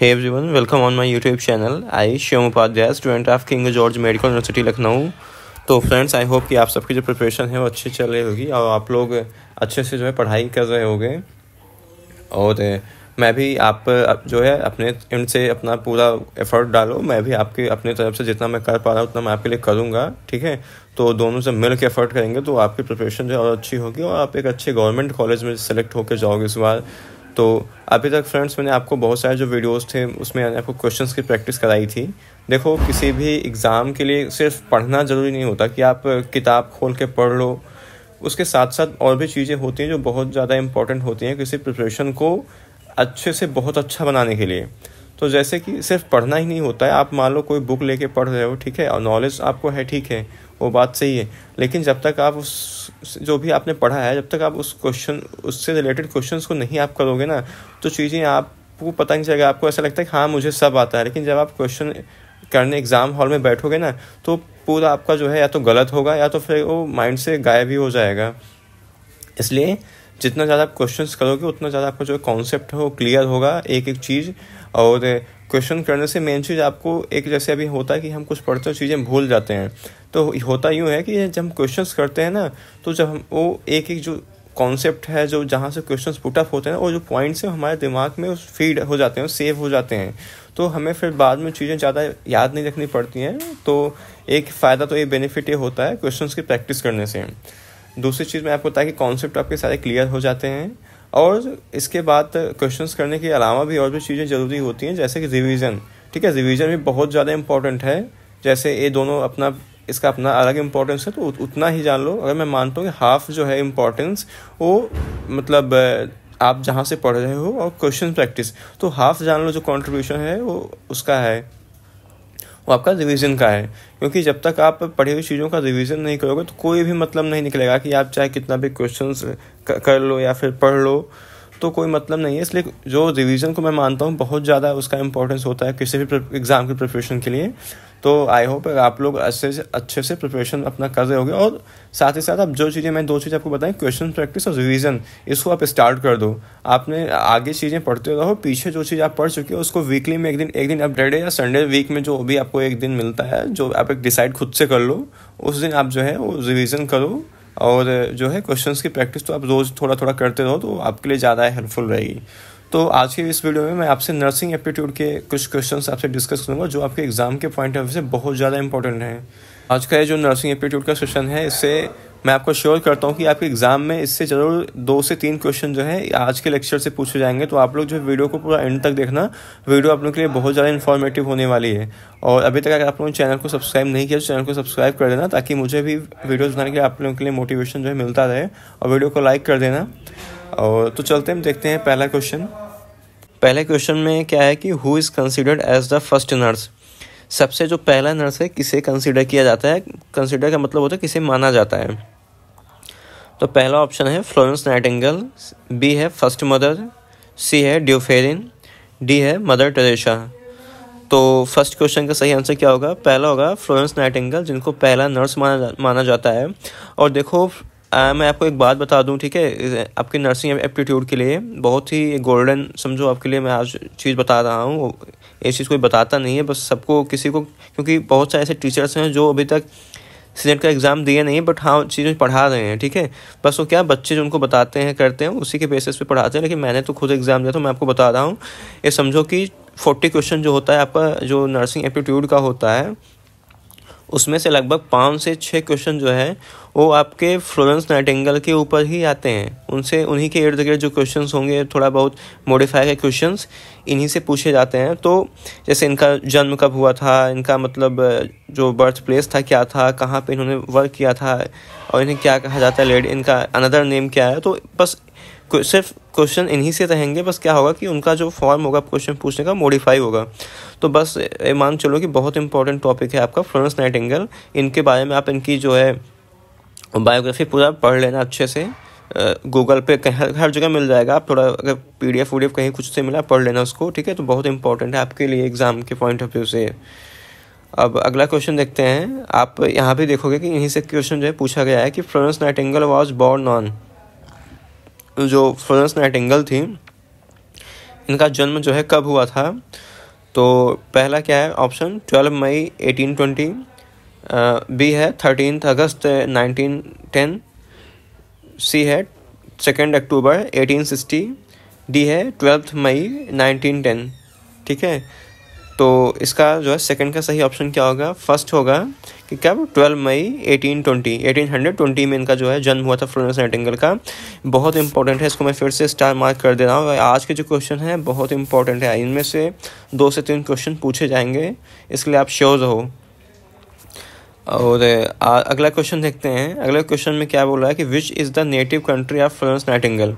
Hey everyone, welcome on my YouTube channel I Shyom Upadhyay student of King George Medical University Lucknow तो friends I hope कि आप सबकी जो preparation है वो अच्छी चल रही होगी और आप लोग अच्छे से जो है पढ़ाई कर रहे होंगे और मैं भी आप जो है अपने एंड से अपना पूरा एफर्ट डालो मैं भी आपके अपने तरफ से जितना मैं कर पा रहा हूँ उतना मैं आपके लिए करूँगा ठीक है तो दोनों से मिल के एफर्ट करेंगे तो आपकी प्रिपरेशन जो है और अच्छी होगी और आप एक अच्छे गवर्नमेंट कॉलेज में सेलेक्ट होकर जाओगे इस बार तो अभी तक फ्रेंड्स मैंने आपको बहुत सारे जो वीडियोस थे उसमें मैंने आपको क्वेश्चंस की प्रैक्टिस कराई थी देखो किसी भी एग्ज़ाम के लिए सिर्फ पढ़ना ज़रूरी नहीं होता कि आप किताब खोल के पढ़ लो उसके साथ साथ और भी चीज़ें होती हैं जो बहुत ज़्यादा इम्पॉर्टेंट होती हैं किसी प्रिपरेशन को अच्छे से बहुत अच्छा बनाने के लिए तो जैसे कि सिर्फ पढ़ना ही नहीं होता है आप मान लो कोई बुक लेके पढ़ रहे हो ठीक है और नॉलेज आपको है ठीक है वो बात सही है लेकिन जब तक आप उस जो भी आपने पढ़ा है जब तक आप उस क्वेश्चन उससे रिलेटेड क्वेश्चंस को नहीं आप करोगे ना तो चीज़ें आपको पता नहीं चलेगा आपको ऐसा लगता है कि हाँ मुझे सब आता है लेकिन जब आप क्वेश्चन करने एग्ज़ाम हॉल में बैठोगे ना तो पूरा आपका जो है या तो गलत होगा या तो फिर वो माइंड से गायब ही हो जाएगा इसलिए जितना ज़्यादा आप क्वेश्चन करोगे उतना ज़्यादा आपका जो कॉन्सेप्ट है वो क्लियर होगा एक एक चीज़ और क्वेश्चन करने से मेन चीज़ आपको एक जैसे अभी होता है कि हम कुछ पढ़ते हैं चीज़ें भूल जाते हैं तो होता यूँ है कि जब हम क्वेश्चन करते हैं ना तो जब हम वो एक एक जो कॉन्सेप्ट है जो जहाँ से क्वेश्चन पुटअप होते हैं और जो पॉइंट्स हैं हमारे दिमाग में फीड हो जाते हैं सेव हो जाते हैं तो हमें फिर बाद में चीज़ें ज़्यादा याद नहीं रखनी पड़ती हैं तो एक फ़ायदा तो ये बेनिफिट ये होता है क्वेश्चंस की प्रैक्टिस करने से दूसरी चीज़ मैं आपको बताया कि कॉन्सेप्ट आपके सारे क्लियर हो जाते हैं और इसके बाद क्वेश्चन करने के अलावा भी और भी चीज़ें ज़रूरी होती हैं जैसे कि रिविज़न ठीक है रिविज़न भी बहुत ज़्यादा इंपॉर्टेंट है जैसे ये दोनों अपना इसका अपना अलग इम्पोर्टेंस है तो उतना ही जान लो अगर मैं मानता हूँ कि हाफ जो है इम्पोर्टेंस वो मतलब आप जहाँ से पढ़ रहे हो और क्वेश्चन प्रैक्टिस तो हाफ जान लो जो कंट्रीब्यूशन है वो उसका है वो आपका रिवीजन का है क्योंकि जब तक आप पढ़ी हुई चीज़ों का रिवीजन नहीं करोगे तो कोई भी मतलब नहीं निकलेगा कि आप चाहे कितना भी क्वेश्चन कर लो या फिर पढ़ लो तो कोई मतलब नहीं है इसलिए जो रिवीजन को मैं मानता हूँ बहुत ज़्यादा उसका इंपॉर्टेंस होता है किसी भी एग्ज़ाम की प्रिपरेशन के लिए तो आई होप आप लोग अच्छे से अच्छे से प्रिपरेशन अपना कर रहे होगे और साथ ही साथ आप जो चीज़ें मैं दो चीज़ें आपको बताएं क्वेश्चन प्रैक्टिस और रिवीजन इसको आप स्टार्ट कर दो आपने आगे चीज़ें पढ़ते रहो पीछे जो चीज़ आप पढ़ चुके हो उसको वीकली में एक दिन एक दिन अपडेट या संडे वीक में जो भी आपको एक दिन मिलता है जो आप एक डिसाइड खुद से कर लो उस दिन आप जो है वो रिविज़न करो और जो है क्वेश्चंस की प्रैक्टिस तो आप रोज़ थोड़ा थोड़ा करते रहो तो आपके लिए ज़्यादा हेल्पफुल रहेगी तो आज के इस वीडियो में मैं आपसे नर्सिंग एप्टीट्यूड के कुछ क्वेश्चंस आपसे डिस्कस करूंगा जो आपके एग्ज़ाम के पॉइंट ऑफ व्यू से बहुत ज़्यादा इंपॉर्टेंट हैं आज का ये जो नर्सिंग एप्टीट्यूड का सेशन है इससे मैं आपको श्योर करता हूँ कि आपके एग्ज़ाम में इससे ज़रूर दो से तीन क्वेश्चन जो है आज के लेक्चर से पूछे जाएंगे तो आप लोग जो वीडियो को पूरा एंड तक देखना वीडियो आप लोगों के लिए बहुत ज़्यादा इन्फॉर्मेटिव होने वाली है और अभी तक अगर आप लोगों ने चैनल को सब्सक्राइब नहीं किया तो चैनल को सब्सक्राइब कर देना ताकि मुझे भी वीडियोज़ बनाने के लिए आप लोगों के लिए मोटिवेशन जो है मिलता रहे और वीडियो को लाइक कर देना और तो चलते हम देखते हैं पहला क्वेश्चन पहले क्वेश्चन में क्या है कि who is considered as the first nurse सबसे जो पहला नर्स है किसे कंसिडर किया जाता है कंसिडर का मतलब होता है किसे माना जाता है तो पहला ऑप्शन है फ्लोरेंस नाइटिंगल बी है फर्स्ट मदर सी है ड्यूफेरिन डी है मदर टेरेसा तो फर्स्ट क्वेश्चन का सही आंसर क्या होगा पहला होगा फ्लोरेंस नाइटिंगल जिनको पहला नर्स माना जा, माना जाता है और देखो आ, मैं आपको एक बात बता दूं ठीक है आपके नर्सिंग एप्टीट्यूड के लिए बहुत ही गोल्डन समझो आपके लिए मैं आज चीज़ बता रहा हूँ ये चीज़ कोई बताता नहीं है बस सबको किसी को क्योंकि बहुत सारे ऐसे टीचर्स हैं जो अभी तक सीनेट का एग्ज़ाम दिए नहीं बट हाँ चीज़ें पढ़ा रहे हैं ठीक है बस वो क्या बच्चे जो उनको बताते हैं करते हैं उसी के बेसिस पे पढ़ाते हैं लेकिन मैंने तो खुद एग्ज़ाम दिया तो मैं आपको बता रहा हूँ ये समझो कि फोर्टी क्वेश्चन जो होता है आपका जो नर्सिंग एप्टीट्यूड का होता है उसमें से लगभग पाँच से छः क्वेश्चन जो है वो आपके फ्लोरेंस नाइटेंगल के ऊपर ही आते हैं उनसे उन्हीं के इर्द गिर्द जो क्वेश्चन होंगे थोड़ा बहुत मोडिफाई के क्वेश्चन इन्हीं से पूछे जाते हैं तो जैसे इनका जन्म कब हुआ था इनका मतलब जो बर्थ प्लेस था क्या था कहाँ पे इन्होंने वर्क किया था और इन्हें क्या कहा जाता है लेडी इनका अनदर नेम क्या है तो बस सिर्फ क्वेश्चन इन्हीं से रहेंगे बस क्या होगा कि उनका जो फॉर्म होगा क्वेश्चन पूछने का मॉडिफाई होगा तो बस ये मान चलो कि बहुत इंपॉर्टेंट टॉपिक है आपका फ्लोरेंस नाइटिंगल इनके बारे में आप इनकी जो है बायोग्राफी पूरा पढ़ लेना अच्छे से गूगल पे कहीं हर जगह मिल जाएगा आप थोड़ा अगर पी डी एफ वी कहीं कुछ से मिला पढ़ लेना उसको ठीक है तो बहुत इंपॉर्टेंट है आपके लिए एग्ज़ाम के पॉइंट ऑफ व्यू से अब अगला क्वेश्चन देखते हैं आप यहाँ भी देखोगे कि इन्हीं से क्वेश्चन जो है पूछा गया है कि Florence Nightingale was born on जो फ्लोरेंस नाइटिंगल थी इनका जन्म जो है कब हुआ था तो पहला क्या है ऑप्शन 12 मई 1820 बी है थर्टीन अगस्त 1910 सी है सेकेंड अक्टूबर 1860 डी है ट्वेल्थ मई 1910 ठीक है तो इसका जो है सेकंड का सही ऑप्शन क्या होगा फर्स्ट होगा कि कब 12 मई 1820 1820 में इनका जो है जन्म हुआ था फ्लोरेंस नाइटिंगल का बहुत इंपॉर्टेंट है इसको मैं फिर से स्टार मार्क कर दे रहा हूँ आज के जो क्वेश्चन हैं बहुत इंपॉर्टेंट है इनमें से दो से तीन क्वेश्चन पूछे जाएंगे इसलिए आप श्योर हो और अगला क्वेश्चन देखते हैं अगला क्वेश्चन में क्या बोल रहा है कि which is the native country of Florence Nightingale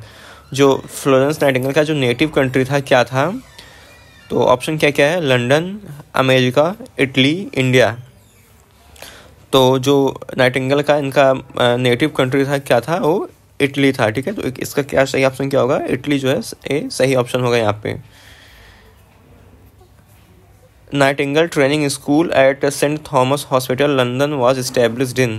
जो फ्लोरेंस नाइटिंगल का जो नेटिव कंट्री था क्या था तो ऑप्शन क्या क्या है लंदन अमेरिका इटली इंडिया तो जो नाइटिंगल का इनका नेटिव कंट्री था क्या था वो इटली था ठीक है तो इसका क्या सही ऑप्शन क्या होगा इटली जो है ए सही ऑप्शन होगा यहाँ पे Nightingale training school at Saint Thomas hospital London was establish in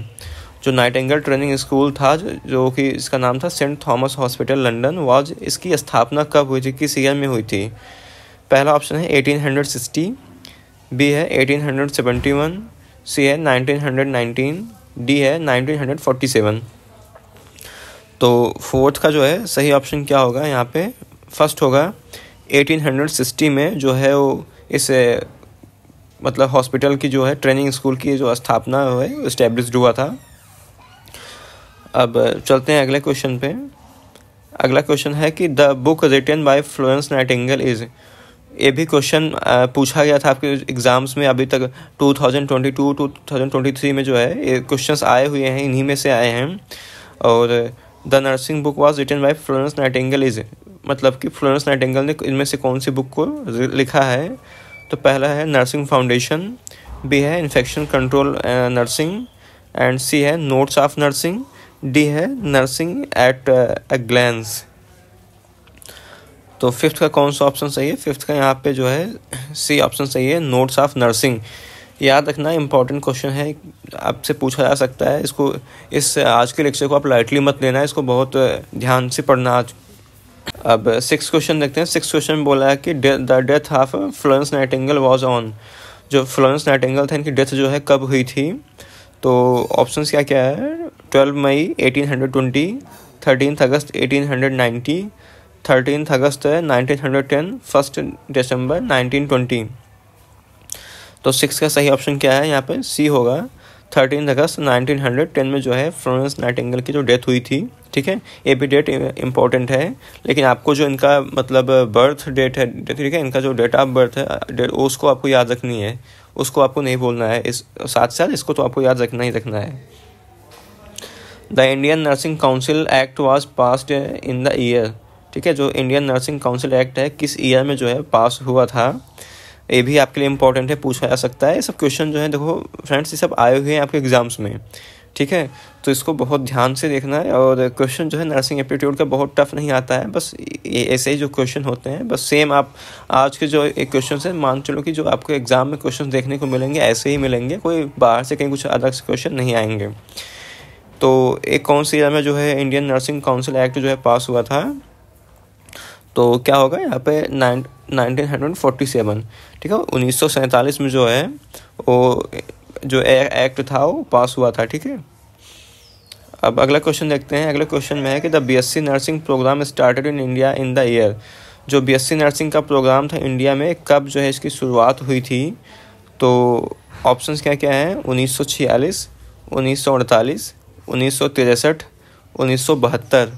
जो नाइटिंगल ट्रेनिंग स्कूल था जो कि इसका नाम था Saint Thomas hospital London was इसकी स्थापना कब हुई थी किस ईयर में हुई थी पहला ऑप्शन है एटीन हंड्रेड सिक्सटी बी है eighteen hundred seventy one C है हंड्रेड नाइनटीन डी है नाइनटीन हंड्रेड फोर्टी सेवन तो फोर्थ का जो है सही ऑप्शन क्या होगा यहाँ पे फर्स्ट होगा एटीन हंड्रेड सिक्सटी में जो है वो इस मतलब हॉस्पिटल की जो है ट्रेनिंग स्कूल की जो स्थापना है इस्टेब्लिश हुआ था अब चलते हैं अगले क्वेश्चन पे अगला क्वेश्चन है कि the book written by Florence Nightingale is ये भी क्वेश्चन पूछा गया था आपके एग्ज़ाम्स में अभी तक 2022 2023 में जो है ये क्वेश्चंस आए हुए हैं इन्हीं में से आए हैं और the nursing book was written by Florence Nightingale is मतलब कि फ्लोरेंस नाइटेंगल ने इनमें से कौन सी बुक को लिखा है तो पहला है नर्सिंग फाउंडेशन बी है infection control nursing and C है नोट्स ऑफ नर्सिंग डी है नर्सिंग एट अ ग्लैंस तो फिफ्थ का कौन सा ऑप्शन सही है फिफ्थ का यहाँ पे जो है सी ऑप्शन सही है नोट्स ऑफ नर्सिंग याद रखना इंपॉर्टेंट क्वेश्चन है आपसे पूछा जा सकता है इसको इस आज के लेक्चर को आप लाइटली मत लेना है इसको बहुत ध्यान से पढ़ना आज अब सिक्स क्वेश्चन देखते हैं सिक्स क्वेश्चन में बोला है कि the death of Florence Nightingale was on जो फ्लोरेंस नाइटेंगल था इनकी डेथ जो है कब हुई थी तो ऑप्शंस क्या क्या है ट्वेल्व मई एटीन हंड्रेड ट्वेंटी थर्टीन अगस्त एटीन हंड्रेड नाइन्टी थर्टीन अगस्त है नाइनटीन हंड्रेड टेन फर्स्ट दिसंबर नाइनटीन ट्वेंटी तो सिक्स का सही ऑप्शन क्या है यहाँ पे सी होगा थर्टीन अगस्त नाइनटीन हंड्रेड टेन में जो है फ्लोरेंस नाइटिंगल की जो डेथ हुई थी ठीक है ये भी डेट इंपॉर्टेंट है लेकिन आपको जो इनका मतलब बर्थ डेट है ठीक है इनका जो डेट ऑफ बर्थ है उसको आपको याद रखनी है उसको आपको नहीं बोलना है इस साथ साथ इसको तो आपको याद रखना ही रखना है the Indian nursing council act was passed in the year ठीक है जो इंडियन नर्सिंग काउंसिल एक्ट है किस ईयर में जो है पास हुआ था ये भी आपके लिए इंपॉर्टेंट है पूछा जा सकता है ये सब क्वेश्चन जो है देखो फ्रेंड्स ये सब आए हुए हैं आपके एग्जाम्स में ठीक है तो इसको बहुत ध्यान से देखना है और क्वेश्चन जो है नर्सिंग एप्टीट्यूड का बहुत टफ नहीं आता है बस ऐसे ही जो क्वेश्चन होते हैं बस सेम आप आज के जो एक क्वेश्चन है मान चलो कि जो आपको एग्ज़ाम में क्वेश्चन देखने को मिलेंगे ऐसे ही मिलेंगे कोई बाहर से कहीं कुछ अलग से क्वेश्चन नहीं आएंगे तो एक कौन सी ईयर में जो है इंडियन नर्सिंग काउंसिल एक्ट जो है पास हुआ था तो क्या होगा यहाँ पे nine nineteen hundred forty seven ठीक है उन्नीस सौ सैंतालीस में जो है वो जो एक्ट था वो पास हुआ था ठीक है अब अगला क्वेश्चन देखते हैं अगले क्वेश्चन में है कि the BSc nursing program started in India in the year जो बीएससी नर्सिंग का प्रोग्राम था इंडिया में कब जो है इसकी शुरुआत हुई थी तो ऑप्शंस क्या क्या हैं उन्नीस सौ छियालीस उन्नीस सौ अड़तालीस उन्नीस सौ तिरसठ उन्नीस सौ बहत्तर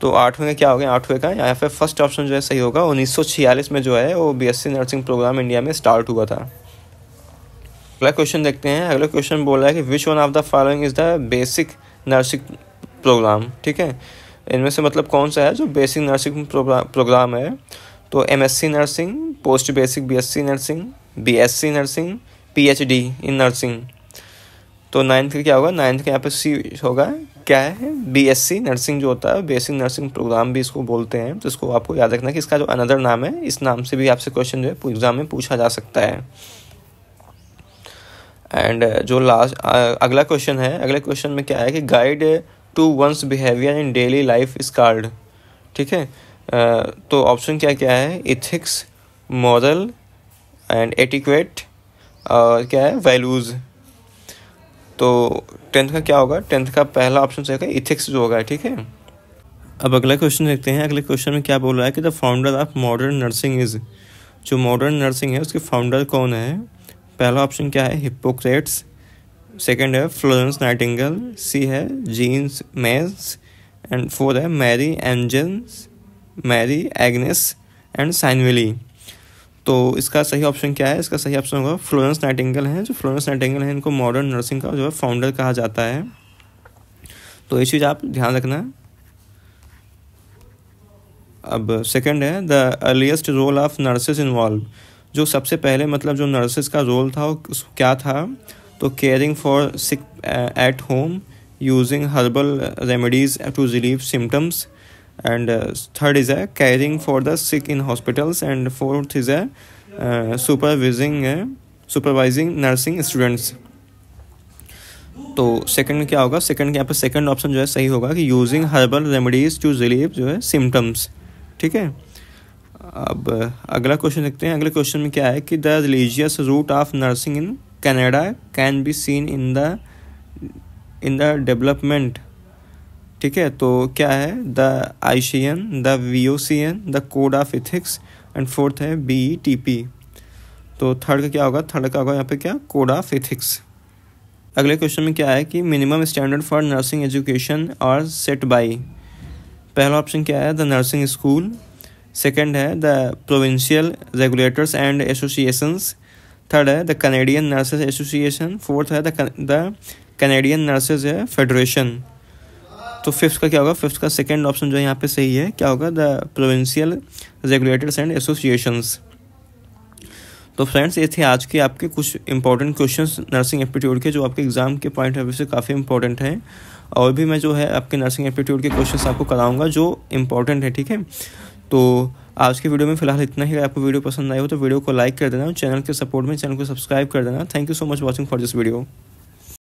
तो आठवें क्या हो गया आठवें का यहाँ पे फर्स्ट ऑप्शन जो है सही होगा उन्नीस में जो है वो बी नर्सिंग प्रोग्राम इंडिया में स्टार्ट हुआ था अगला क्वेश्चन देखते हैं अगला क्वेश्चन बोल रहा है कि which one of the following is the basic nursing program ठीक है इनमें से मतलब कौन सा है जो बेसिक नर्सिंग प्रोग्राम है तो M nursing post basic BSc nursing BSc nursing P in nursing तो नाइन्थ का क्या होगा नाइन्थ का यहाँ पे सी होगा क्या है बीएससी नर्सिंग जो होता है बेसिक नर्सिंग प्रोग्राम भी इसको बोलते हैं तो इसको आपको याद रखना कि इसका जो अनदर नाम है इस नाम से भी आपसे क्वेश्चन जो है एग्जाम में पूछा जा सकता है एंड uh, जो लास्ट uh, अगला क्वेश्चन है अगले क्वेश्चन में क्या है कि guide to one's behaviour in daily life is called ठीक है uh, तो ऑप्शन क्या क्या है इथिक्स मॉरल एंड एटिक्वेट और क्या है वैल्यूज़ तो टेंथ का क्या होगा टेंथ का पहला ऑप्शन होगा इथिक्स जो होगा ठीक है अब अगला क्वेश्चन देखते हैं अगले क्वेश्चन में क्या बोल रहा है कि the founder of modern nursing is जो मॉडर्न नर्सिंग है उसके फाउंडर कौन है पहला ऑप्शन क्या है हिपोक्रेट्स सेकेंड है फ्लोरेंस नाइटिंगल सी है जीन्स मेस एंड फोर है Mary Agnes Mary Agnes and Snively तो इसका सही ऑप्शन क्या है इसका सही ऑप्शन होगा फ्लोरेंस नाइटिंगल हैं जो फ्लोरेंस नाइटिंगल हैं इनको मॉडर्न नर्सिंग का जो है फाउंडर कहा जाता है तो ये चीज़ आप ध्यान रखना अब सेकंड है the earliest role of nurses involve जो सबसे पहले मतलब जो नर्सेज का रोल था वो क्या था तो caring for sick at home using herbal remedies to relieve symptoms and third is a caring for the sick in hospitals and fourth is a supervising supervising nursing students तो second में क्या होगा second के यहाँ पर second option जो है सही होगा कि using herbal remedies to relieve जो है सिम्टम्स ठीक है अब uh, अगला क्वेश्चन देखते हैं अगले क्वेश्चन में क्या है कि the religious root of nursing in Canada can be seen in the in the development ठीक है तो क्या है the ICN the VOCN the code of ethics and fourth है बी टी पी तो थर्ड का क्या होगा थर्ड का होगा यहाँ पे क्या कोड ऑफ इथिक्स अगले क्वेश्चन में क्या है कि minimum standard for nursing education are set by पहला ऑप्शन क्या है द नर्सिंग स्कूल सेकंड है the provincial regulators and associations third है the Canadian nurses association fourth है द कनेडियन नर्सेज फेडरेशन तो फिफ्थ का क्या होगा फिफ्थ का सेकेंड ऑप्शन जो है यहाँ पे सही है क्या होगा the provincial regulators and associations तो फ्रेंड्स ये थे आज के आपके कुछ इंपॉर्टेंट क्वेश्चंस नर्सिंग एप्टीट्यूड के जो आपके एग्ज़ाम के पॉइंट ऑफ व्यू से काफ़ी इंपॉर्टेंट हैं और भी मैं जो है आपके नर्सिंग एप्टीट्यूड के क्वेश्चंस आपको कराऊंगा जो इंपॉर्टेंट है ठीक है तो आज के वीडियो में फिलहाल इतना ही आपको वीडियो पसंद आई हो तो वीडियो को लाइक कर देना चैनल के सपोर्ट में चैनल को सब्सक्राइब कर देना thank you so much watching for this video